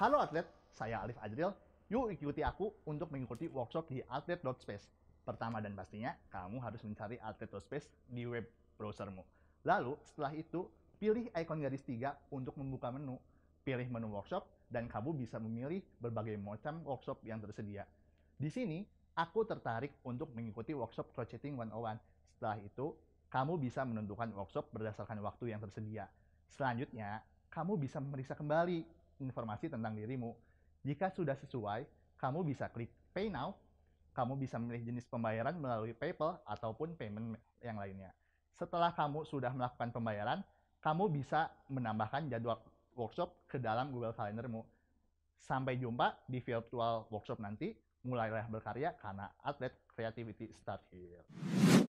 Halo atlet, saya Alif Adril. Yuk ikuti aku untuk mengikuti workshop di atlet.space. Pertama dan pastinya, kamu harus mencari atlet.space di web browsermu. Lalu, setelah itu, pilih ikon garis tiga untuk membuka menu. Pilih menu workshop, dan kamu bisa memilih berbagai macam workshop yang tersedia. Di sini, aku tertarik untuk mengikuti workshop Crocheting 101. Setelah itu, kamu bisa menentukan workshop berdasarkan waktu yang tersedia. Selanjutnya, kamu bisa memeriksa kembali informasi tentang dirimu. Jika sudah sesuai, kamu bisa klik Pay Now. Kamu bisa memilih jenis pembayaran melalui PayPal ataupun payment yang lainnya. Setelah kamu sudah melakukan pembayaran, kamu bisa menambahkan jadwal workshop ke dalam Google Calendarmu. Sampai jumpa di virtual workshop nanti. Mulailah berkarya karena atlet creativity start here.